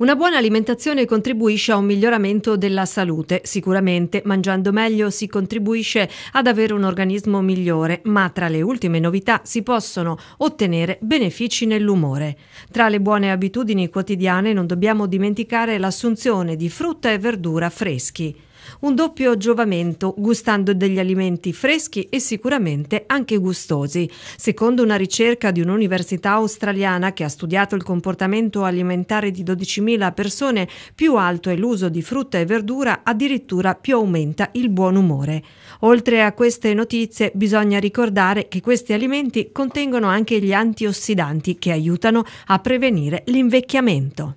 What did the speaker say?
Una buona alimentazione contribuisce a un miglioramento della salute, sicuramente mangiando meglio si contribuisce ad avere un organismo migliore, ma tra le ultime novità si possono ottenere benefici nell'umore. Tra le buone abitudini quotidiane non dobbiamo dimenticare l'assunzione di frutta e verdura freschi. Un doppio giovamento, gustando degli alimenti freschi e sicuramente anche gustosi. Secondo una ricerca di un'università australiana che ha studiato il comportamento alimentare di 12.000 persone, più alto è l'uso di frutta e verdura, addirittura più aumenta il buon umore. Oltre a queste notizie, bisogna ricordare che questi alimenti contengono anche gli antiossidanti che aiutano a prevenire l'invecchiamento.